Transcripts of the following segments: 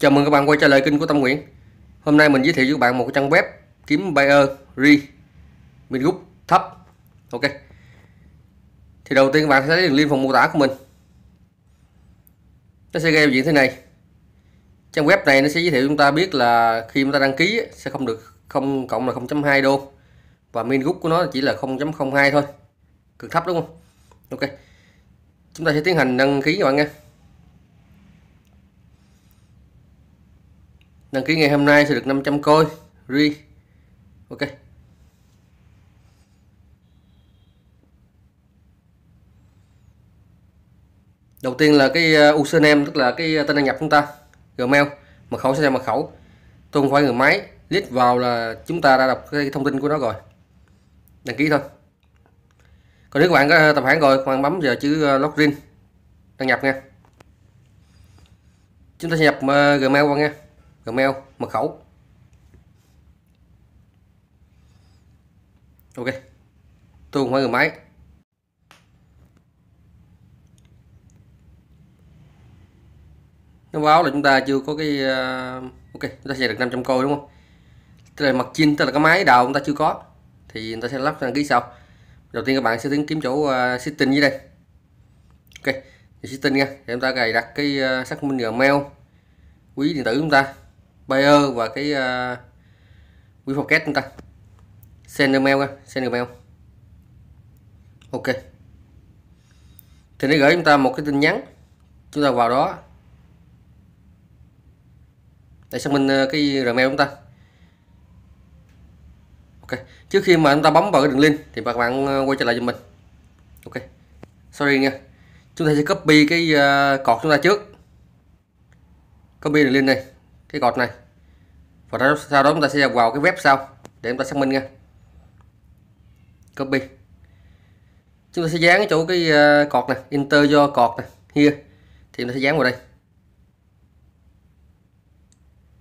Chào mừng các bạn quay trở lại kênh của Tâm Nguyễn Hôm nay mình giới thiệu với các bạn một trang web kiếm buyer re mình rút thấp Ok Thì đầu tiên các bạn sẽ thấy đường link phần mô tả của mình Nó sẽ gây diện thế này Trang web này nó sẽ giới thiệu chúng ta biết là khi chúng ta đăng ký sẽ không được không cộng là 0.2 đô và min rút của nó chỉ là 0.02 thôi cực thấp đúng không Ok chúng ta sẽ tiến hành đăng ký các bạn nha đăng ký ngày hôm nay sẽ được 500 coi ri ok đầu tiên là cái ờ, username tức là cái ờ, tên đăng nhập chúng ta gmail mật khẩu sẽ là mật khẩu tôi không phải người máy click vào là chúng ta đã đọc cái thông tin của nó rồi đăng ký thôi còn nếu các bạn có ờ, tài khoản rồi các bạn bấm giờ chữ login đăng nhập nha chúng ta sẽ nhập gmail vào nha gmail mật khẩu ok tôi không phải người máy nó báo là chúng ta chưa có cái ờ, ok chúng ta sẽ được 500 coin đúng không tức là mặt chin tức là cái máy đào chúng ta chưa có thì chúng ta sẽ lắp đăng ký sau đầu tiên các bạn sẽ tiến kiếm chỗ ờ, setting dưới đây ok thì setting nha thì chúng ta cài đặt cái ờ, xác minh gmail quý điện tử chúng ta Bayer và cái uh, à, Wifocast chúng ta send email send email. ok thì nó gửi chúng ta một cái tin nhắn chúng ta vào đó để xác minh à, cái email chúng ta ok trước khi mà chúng ta bấm vào cái đường link thì các bạn à, quay trở lại cho mình ok sorry nha chúng ta sẽ copy cái uh, cột chúng ta trước copy đường link này cái cột này và sau đó chúng ta sẽ vào cái web sau để chúng ta xác minh nha copy chúng ta sẽ dán cái chỗ cái ờ, cột này enter do cột này here thì nó sẽ dán vào đây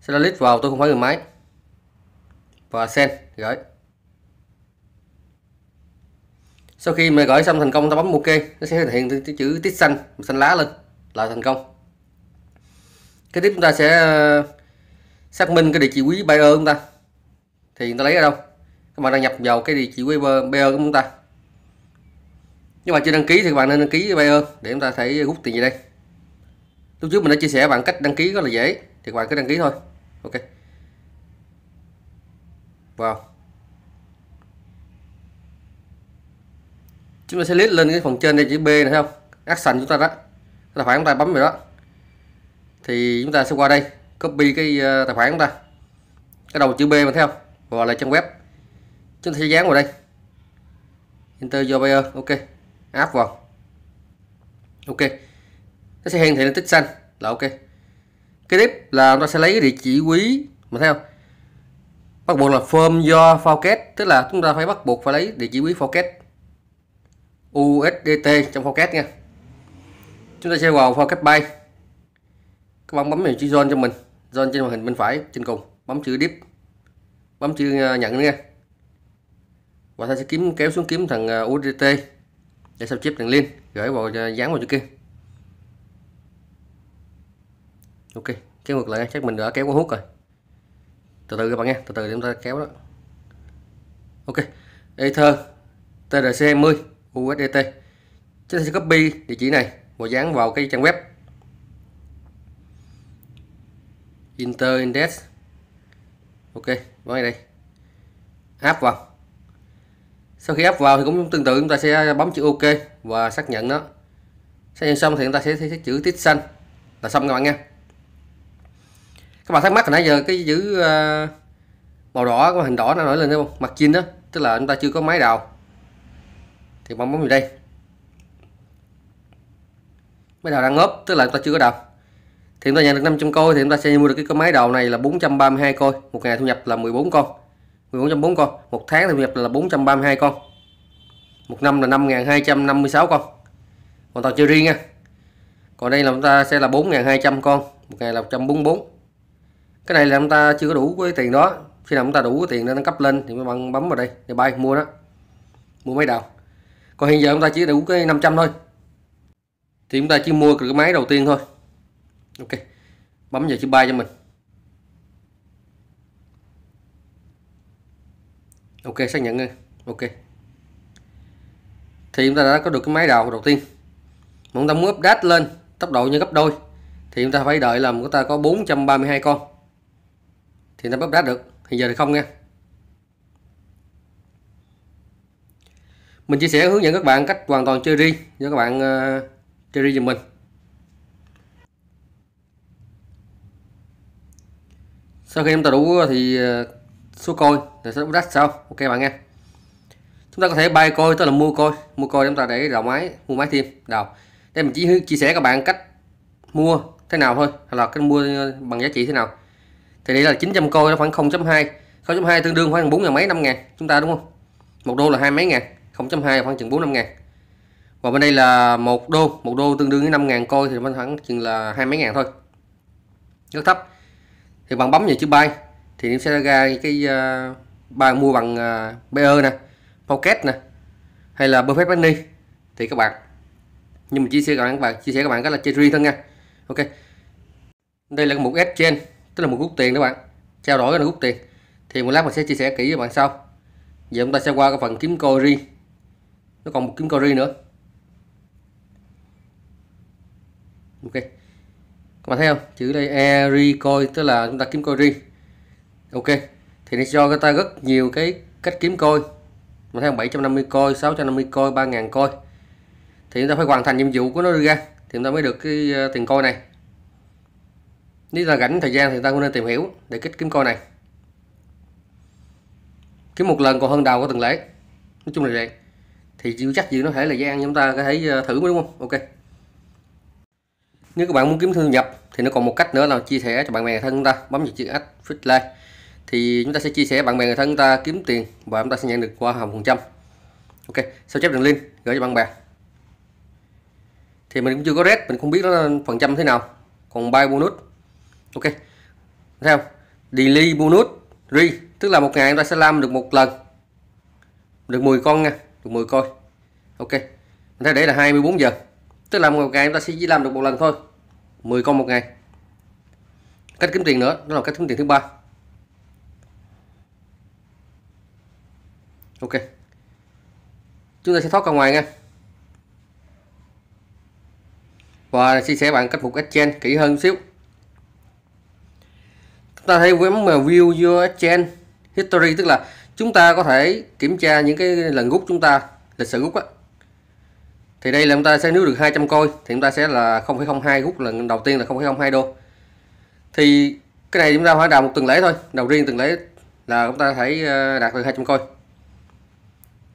sẽ delete vào tôi không phải người máy và send gửi sau khi mà gửi xong thành công ta bấm ok nó sẽ hiện cái chữ tít xanh xanh lá lên là thành công cái tiếp chúng ta sẽ ờ, xác minh cái địa chỉ quý Bayer chúng ta thì chúng ta lấy ở đâu các bạn đăng nhập vào cái địa chỉ quý Bayer của chúng ta nhưng mà chưa đăng ký thì các bạn nên đăng ký Bayer để chúng ta thấy rút tiền gì đây lúc trước mình đã chia sẻ bạn cách đăng ký rất là dễ thì các bạn cứ đăng ký thôi ok vào chúng ta sẽ list lên cái phần trên đây chữ B này thấy không action chúng ta đó là phải chúng ta bấm vào đó thì chúng ta sẽ qua đây copy cái ờ, tài khoản của ta cái đầu chữ B mà theo, không gọi là trang web chúng ta sẽ dán vào đây enter your buyer ok áp vào ok nó sẽ hiển thị lên tích xanh là ok cái tiếp là chúng ta sẽ lấy cái địa chỉ quý mà theo, bắt buộc là form do forecast tức là chúng ta phải bắt buộc phải lấy địa chỉ quý forecast USDT trong forecast nha chúng ta sẽ vào forecast bay các bạn bấm vào chỉ zone cho mình zone trên màn hình bên phải trên cùng bấm chữ deep bấm chữ ờ, nhận nha và ta sẽ kiếm kéo xuống kiếm thằng ờ, UDT để sao chép thằng liên gửi vào ờ, dán vào chỗ kia ok kéo ngược lại chắc mình đã kéo qua hút rồi từ từ các bạn nha từ từ chúng ta kéo đó ok ether trc 20 usdt chúng ta sẽ copy địa chỉ này và dán vào cái trang web inter index ok vào đây áp vào sau khi áp vào thì cũng tương tự chúng ta sẽ bấm chữ ok và xác nhận nó xác nhận xong thì chúng ta sẽ thấy chữ tiết xanh là xong các bạn nha các bạn thắc mắc hồi nãy giờ cái chữ ờ, màu đỏ có hình đỏ nó nổi lên đúng không mặt chinh đó tức là chúng ta chưa có máy đào thì bấm bấm vào đây máy đào đang ngớp tức là chúng ta chưa có đào thì chúng ta nhận được 500 coi thì chúng ta sẽ mua được cái, cái máy đầu này là 432 coi một ngày thu nhập là 14 con 14.4 con một tháng thu nhập là 432 con một năm là 5.256 con còn tàu chưa riêng nha còn đây là chúng ta sẽ là 4.200 con một ngày là 144 cái này là chúng ta chưa có đủ cái tiền đó khi nào chúng ta đủ cái tiền để nâng cấp lên thì các bạn bấm vào đây để bay mua đó mua máy đầu còn hiện giờ chúng ta chỉ đủ cái 500 thôi thì chúng ta chỉ mua được cái máy đầu tiên thôi ok bấm giờ chữ bay cho mình ok xác nhận đi ok thì chúng ta đã có được cái máy đào đầu tiên mà chúng ta muốn update lên tốc độ như gấp đôi thì chúng ta phải đợi là chúng ta có 432 con thì nó bắp đá được hiện giờ thì không nha mình chia sẻ hướng dẫn các bạn cách hoàn toàn chơi riêng cho các bạn uh, chơi riêng giùm mình sau khi chúng ta đủ thì ờ, số coi thì sẽ đủ đắt sau ok bạn nghe chúng ta có thể bay coi tức là mua coi mua coi chúng ta để đầu máy mua máy thêm đầu đây mình chỉ chia sẻ các bạn cách mua thế nào thôi hoặc là cách mua ờ, bằng giá trị thế nào thì đây là 900 coi nó khoảng 0.2 0.2 tương đương khoảng 4 ngàn mấy 5 ngàn chúng ta đúng không một đô là hai mấy ngàn 0.2 khoảng chừng 4 5 ngàn và bên đây là một đô một đô tương đương với 5 ngàn coi thì khoảng chừng là hai mấy ngàn thôi rất thấp thì bạn bấm vào chữ buy thì nó sẽ ra cái uh, ờ, bạn mua bằng uh, ờ, BE nè Pocket nè hay là Perfect Penny thì các bạn nhưng mình chia sẻ các bạn, chia sẻ các bạn đó là chơi riêng thôi nha ok đây là một exchange tức là một rút tiền đó bạn trao đổi cái là rút tiền thì một lát mình sẽ chia sẻ kỹ với bạn sau giờ chúng ta sẽ qua cái phần kiếm coi riêng nó còn một kiếm coi riêng nữa ok các bạn thấy không chữ đây e ri coi tức là chúng ta kiếm coi ri ok thì nó cho người ta rất nhiều cái cách kiếm coi mà theo 750 coi 650 coi 3.000 coi thì chúng ta phải hoàn thành nhiệm vụ của nó ra thì chúng ta mới được cái ờ, tiền coi này nếu ta rảnh thời gian thì ta cũng nên tìm hiểu để kích kiếm coi này kiếm một lần còn hơn đầu của từng lễ nói chung là vậy thì chịu chắc gì nó thể là gian chúng ta có thể ờ, thử mới đúng không ok nếu các bạn muốn kiếm thu nhập thì nó còn một cách nữa là chia sẻ cho bạn bè người thân chúng ta bấm vào chữ ách like thì chúng ta sẽ chia sẻ bạn bè người thân ta kiếm tiền và chúng ta sẽ nhận được qua hồng phần trăm ok sao chép đường link gửi cho bạn bè thì mình cũng chưa có rét mình không biết nó phần trăm thế nào còn buy bonus ok theo daily bonus re tức là một ngày chúng ta sẽ làm được một lần được 10 con nha được 10 coi ok mình thấy để là 24 giờ tức là một ngày chúng ta sẽ chỉ làm được một lần thôi 10 con một ngày cách kiếm tiền nữa đó là cách kiếm tiền thứ ba ok chúng ta sẽ thoát ra ngoài nha và chia sẻ bạn cách phục exchange kỹ hơn xíu chúng ta thấy vấn mà view your exchange history tức là chúng ta có thể kiểm tra những cái lần rút chúng ta lịch sử rút á thì đây là chúng ta sẽ nếu được 200 coi thì chúng ta sẽ là 0,02 rút lần đầu tiên là 0,02 đô thì cái này chúng ta phải đào một tuần lễ thôi đầu riêng tuần lễ là chúng ta phải ờ, đạt được 200 coi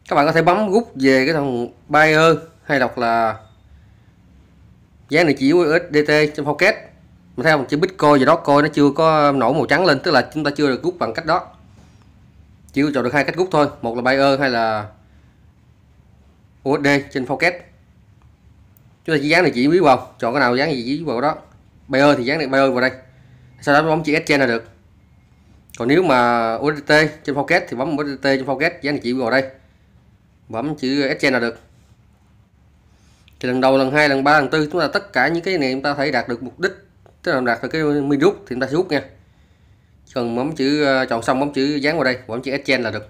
các bạn có thể bấm rút về cái thằng buyer hay đọc là giá này chỉ USDT trong pocket mà theo chữ Bitcoin gì đó coi nó chưa có nổi màu trắng lên tức là chúng ta chưa được rút bằng cách đó chỉ có chọn được hai cách rút thôi một là buyer hay là USD trên Forecast chúng ta chỉ dán địa chỉ bí vào chọn cái nào dán địa chỉ vào đó Bayer thì dán được Bayer vào đây sau đó bấm chữ S trên là được còn nếu mà ODT trên Pocket thì bấm ODT trên Pocket dán địa chỉ vào đây bấm chữ S trên là được thì lần đầu lần hai lần ba lần tư chúng ta tất cả những cái này chúng ta thấy đạt được mục đích tức là đạt được cái mi rút thì chúng ta sẽ rút nha cần bấm chữ ờ, chọn xong bấm chữ dán vào đây bấm chữ trên là được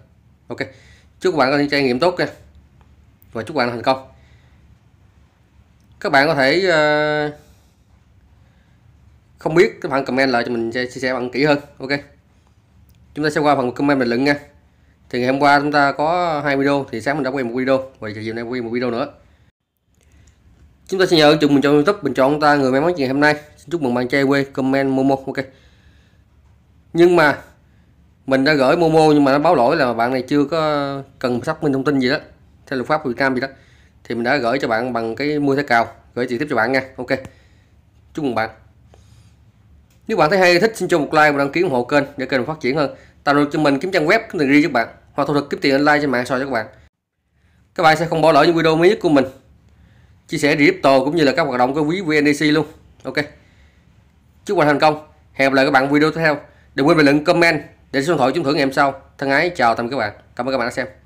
ok chúc các bạn có những trải nghiệm tốt nha và chúc bạn thành công các bạn có thể uh, không biết các bạn comment lại cho mình sẽ chia sẻ bằng kỹ hơn ok chúng ta sẽ qua phần comment bình luận nha thì ngày hôm qua chúng ta có hai video thì sáng mình đã quay một video và chiều nay quay một video nữa chúng ta sẽ nhờ chúng mình cho youtube bình chọn ta người may mắn ngày hôm nay xin chúc mừng bạn trai quê comment momo ok nhưng mà mình đã gửi momo nhưng mà nó báo lỗi là bạn này chưa có cần xác minh thông tin gì đó theo luật pháp việt nam gì đó thì mình đã gửi cho bạn bằng cái mua thái cào gửi trực tiếp cho bạn nha ok chúc mừng bạn nếu bạn thấy hay thích xin cho một like và đăng ký ủng hộ kênh để kênh phát triển hơn tạo được cho mình kiếm trang web kiếm tiền riêng cho bạn hoặc thu thực kiếm tiền online trên mạng soi cho các bạn các bạn sẽ không bỏ lỡ những video mới nhất của mình chia sẻ crypto cũng như là các hoạt động của quý VNDC e luôn ok chúc bạn thành công hẹn gặp lại các bạn video tiếp theo đừng quên bình luận comment để số điện thoại chúng thưởng ngày hôm sau thân ái chào tạm các bạn cảm ơn các bạn đã xem